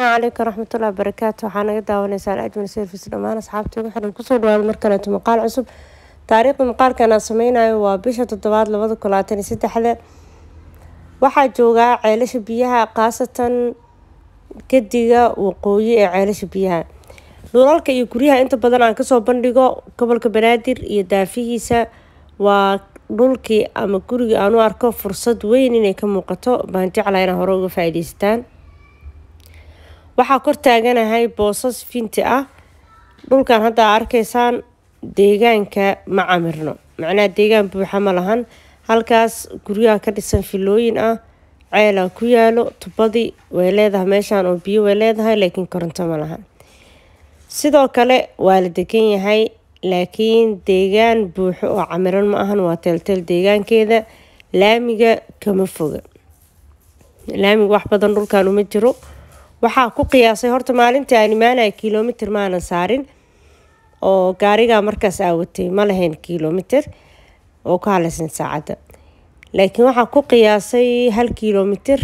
asalaamu calaykum waraxmatullahi wabarakaatu waxaa naga daawaneysaa ajmal service dhammaan asxaabta ugu xiran kusoo dhawaada mar kaleeto muuqaal cusub taariikhda muuqaalkan aan sameynayo waa bisha toddobaad labada kun labaatan iyo saddexda waxaa joogaa ceelasha biyaha khaasatan gediga waqooyi ee ceelasha biyaha dhulalka iyo guryaha inta badan aan kasoo bandhigo gobolka banaadir iyo daafihiisa waa dhulkii ama gurigii aan u arko fursad weyn inay ka muuqato baan jeclaa inaa hore uga faa-iideystaan waxaa kor taaganahay boosas finti ah dhulkan hadda arkaysaan deegaanka ma camirno macnaha deegaan buuxa ma lahan halkaas guryaha ka dhisan filooyin ah ceelaa ah ku yaalo tubadii way leedahay meeshaan oo biyo way leedahay laakiin koronto ma lahan sidoo kale waa la degan yahay laakiin deegaan buuxo oo camiran ma ahan waa teelteel deegaankeeda laamiga kama foga laamiga wax badan dhulkan uma jiro waxaa ku qiyaasay horta maalintii aan imaanaya kilomitir maanan saarin oo gaarigaa markaas aawatay ma lahayn kilomitir oo ku hadlaysan saacadda laakiin waxaa ku qiyaasay hal kilomitir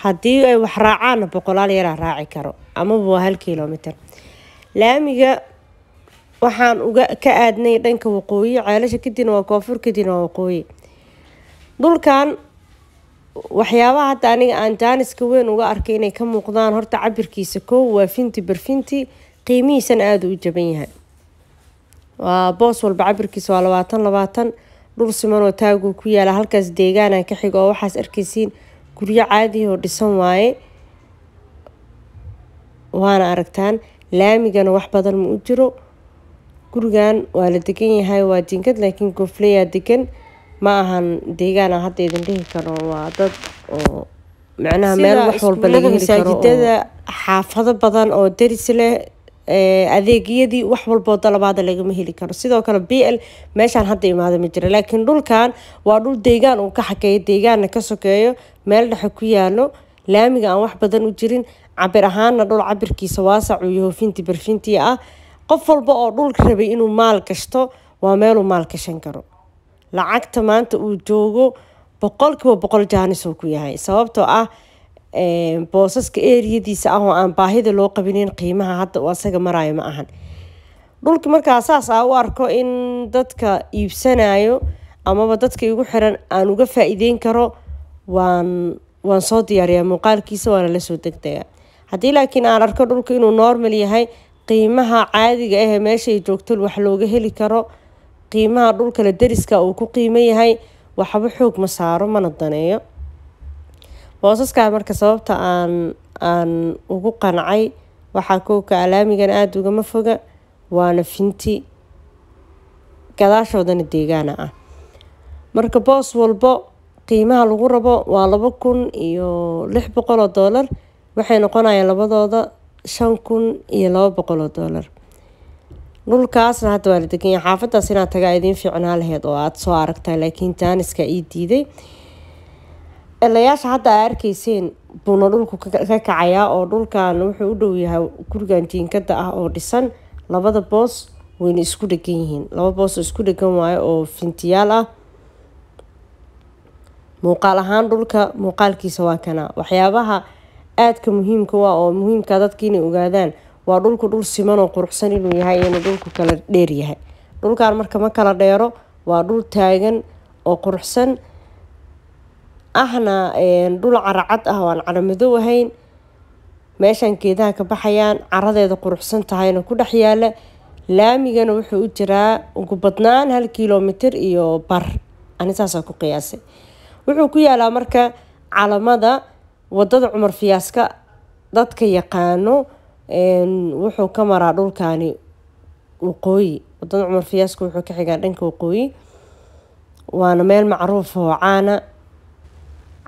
haddii ay wax raacaana boqolaal yaraa raaci karo amaba hal kilomitir laamiga waxaan uga ka aadnay dhanka waqooyi ceelasha kadibna waa koonfur kadibna waa waqooyi dhulkan waxyaabaha hadda aniga aan jaaniska weyn uga arkay inay ka muuqdaan horta cabirkiisa kow waa finti barfinti qiimihiisana aada u jaban yahay waa boos walba cabirkiisa waa labaatan labaatan dhul siman oo taaguu ku yaala halkaas deegaana ka xiga oo waxaas arkaysiin guryo caadihi oo dhisan waaye waana aragtaan laamigana wax badan ma u jiro gurigan waa la degan yahay waa jinkad laakiin goofleyaa degan ma ahan deegaana hadda idin dhihi karo waa dad oo macnaha meel wax walba laga heli masaajidada xaafado badan oo deris leh eh, adeegyadii wax walboo dalabaada lagama heli karo sidoo kale b l meeshaan hadda imaada ma jira laakiin dhulkan waa dhul deegaan uu ka xakeeyo deegaanna ka sokeeyo meel dhexe ku yaalo laamiga aan wax badan u jirin cabir ahaana dhul cabirkiisa waasac iyo hoofinti barfintii ah qof walba oo dhul rabay inuu maal gashto waa meeluu maal gashan karo lacagta maanta uu joogo boqolkiiba boqol jaanisuu ku yahay sababtoo ah eh, boosaska eeriyadiisa ah oo aan baahida loo qabinin qiimaha hadda uu asaga maraayo ma ahan dhulka markaa saas aa ah u arko in dadka iibsanayo amaba dadka igu xiran aan uga faa-iideyn karo waan waan soo diyaariyaa muuqaalkiisa waana lasoo degdayaa haddii laakiin aan arko dhulka inuu normal yahay qiimaha caadiga ahee meeshay joogto wax looga heli karo qiimaha dhulkale deriska uu ku qiimo yahay waxba xoog ma saaro mana daneeyo boosaskaa marka sababta aan aan ugu qancay waxaa koowka alaamigan aada ugama foga waana finti gadaashoodana deegaana ah marka boos walbo qiimaha lagu rabo waa laba kun iyo lix boqoloo oo doolar waxay noqonayaan labadooda shan kun iyo laba boqoloo oo dhulkaasna hadda waa la degan yahay xaafadaas inaad tagaa idiin fiicnaa laheyd oo aada soo aragtay laakiin jaaniska ii diiday elayaasha hadda aa arkayseen buuna dhulku ka kacayaa oo dhulkan wuxuu u dhow yahay gurigan jiinkada ah oo dhisan labada boos wayna isku dhegan yihiin laba boos oo isku dhegan waayo oo fintiyaal ah muuqaal ahaan dhulka muuqaalkiisa waa kanaa waxyaabaha aadka muhiimka u ah oo muhiimka dadka inay ogaadaan waa dhulku dhul siman oo quruxsan inuu yahay inuu dhulku kala dheer yahay dhulkan marka ma kala dheero waa dhul taagan oo quruxsan ahna dhul caracad ah oo aan caramadoo ahayn meeshan geedaha ka baxayaan caradeeda quruxsan tahayna ku dhex yaala laamigana wuxuu u jiraa ugu badnaan hal kilomitir iyo bar ani ku qiyaasay wuxuu ku yaalaa marka calamada wadada cumar fiyaaska dadka yaqaano wuxuu ka maraa dhulkaani waqooyi wadada cumar fiyaaska wuxuu ka xigaa dhanka waqooyi waana meel macruuf oo caana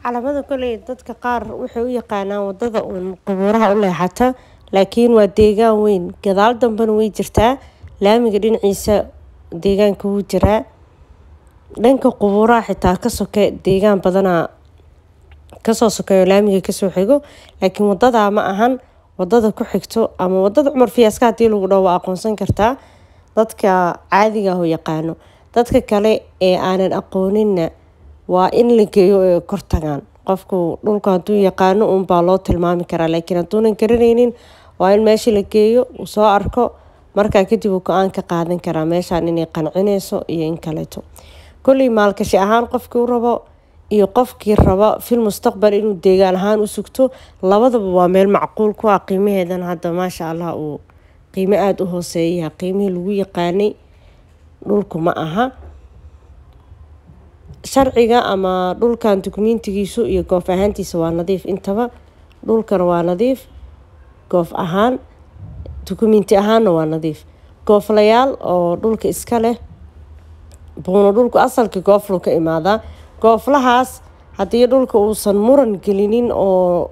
calamada koley dadka qaar waxay u yaqaanaa wadada uun qubuuraha u leexata laakiin waa deegaan weyn gadaal dambena way jirtaa laamiga dhinaciisa deegaanka wuu jiraa dhanka qubuuraha xitaa ka soke deegaan badanaa kasoo sokeeyo laamiga kasoo xigo laakiin wadadaa ma ahan wadada ku xigto ama wadada cumar fiyaaska hadii lagu dhaho waa aqoonsan kartaa dadka caadiga ah yaqaano dadka kale ee aanan aqooninna waa in la geeyo ee kor tagaan qofku dhulka hadduu yaqaano unbaa loo tilmaami karaa laakiin hadduunan garanaynin waa in meesha la geeyo uu soo arko markaa kadib uu go-aan ka qaadan karaa meeshaan inay qancinayso iyo in kaleto kolley maalgashi ahaan qofkii u rabo iyo qofkii raba fil mustaqbal inuu deegaan ahaan u sugto labadaba waa meel macquul ku ah qiimaheedan hadda maasha allah uu qiimo aada u hooseeyaha qiimihii lagu yaqaanay dhulku ma aha sharciga ama dhulkan dukumentigiisu iyo goof ahaantiisa waa nadiif intaba dhulkana waa nadiif goof ahaan dukumenti ahaanna waa nadiif gooflayaal oo dhulka iska leh buuna dhulku asalka gooflu ka imaadaa gooflahaas haddii dhulka uusan muran gelinin oo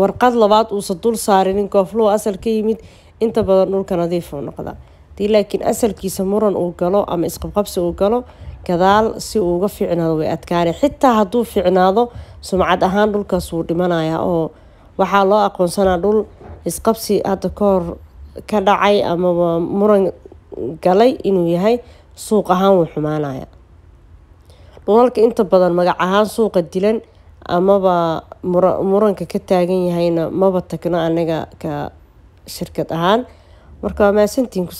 warqad labaad uusan dul saarinin goofluhu asal ka yimid inta badan dhulka nadiifu noqda noqdaa laakiin asalkiisa muran uu galo ama isqabqabsi uu galo gadaal si uu uga fiicnaado way adkaanay xitaa hadduu fiicnaado sumcad ahaan dhulkaas wuu dhimanayaa oo waxaa loo aqoonsanaa dhul isqabsi hadda ka ka dhacay amaba muran galay inuu yahay suuq ahaan wuu xumaanaya muulalka inta badan magac ahaan suuqa dilan amaba muranka ka taagan yahayna maba tagno anaga ka shirkad ahaan marka waa mahadsantihiin